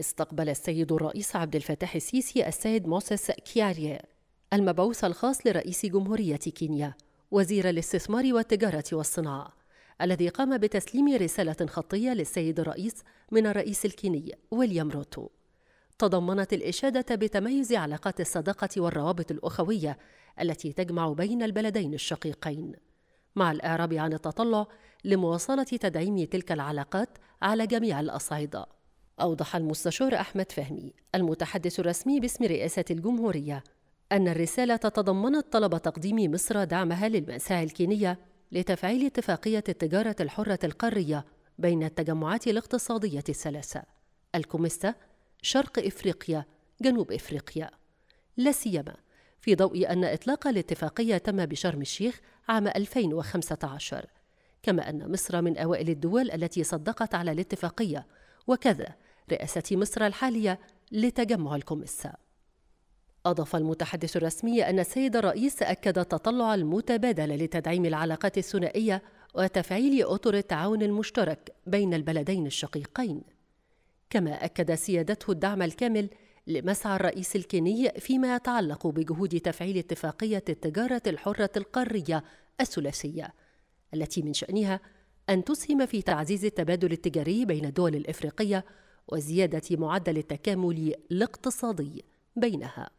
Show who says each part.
Speaker 1: استقبل السيد الرئيس عبد الفتاح السيسي السيد موسيس كياريا المبعوث الخاص لرئيس جمهورية كينيا وزير الاستثمار والتجارة والصناعة الذي قام بتسليم رسالة خطية للسيد الرئيس من الرئيس الكيني ويليام روتو تضمنت الإشادة بتميز علاقات الصداقة والروابط الأخوية التي تجمع بين البلدين الشقيقين مع الإعراب عن التطلع لمواصلة تدعيم تلك العلاقات على جميع الأصعدة أوضح المستشار أحمد فهمي المتحدث الرسمي باسم رئاسة الجمهورية أن الرسالة تضمنت طلب تقديم مصر دعمها للمأساة الكينية لتفعيل اتفاقية التجارة الحرة القارية بين التجمعات الاقتصادية الثلاثة الكوميستا شرق إفريقيا جنوب إفريقيا لا سيما في ضوء أن إطلاق الاتفاقية تم بشرم الشيخ عام 2015 كما أن مصر من أوائل الدول التي صدقت على الاتفاقية وكذا رئاسة مصر الحالية لتجمع الكوميسا أضاف المتحدث الرسمي أن السيد الرئيس أكد التطلع المتبادل لتدعيم العلاقات الثنائية وتفعيل أطر التعاون المشترك بين البلدين الشقيقين كما أكد سيادته الدعم الكامل لمسعى الرئيس الكيني فيما يتعلق بجهود تفعيل اتفاقية التجارة الحرة القارية الثلاثية التي من شأنها أن تسهم في تعزيز التبادل التجاري بين الدول الإفريقية وزيادة معدل التكامل الاقتصادي بينها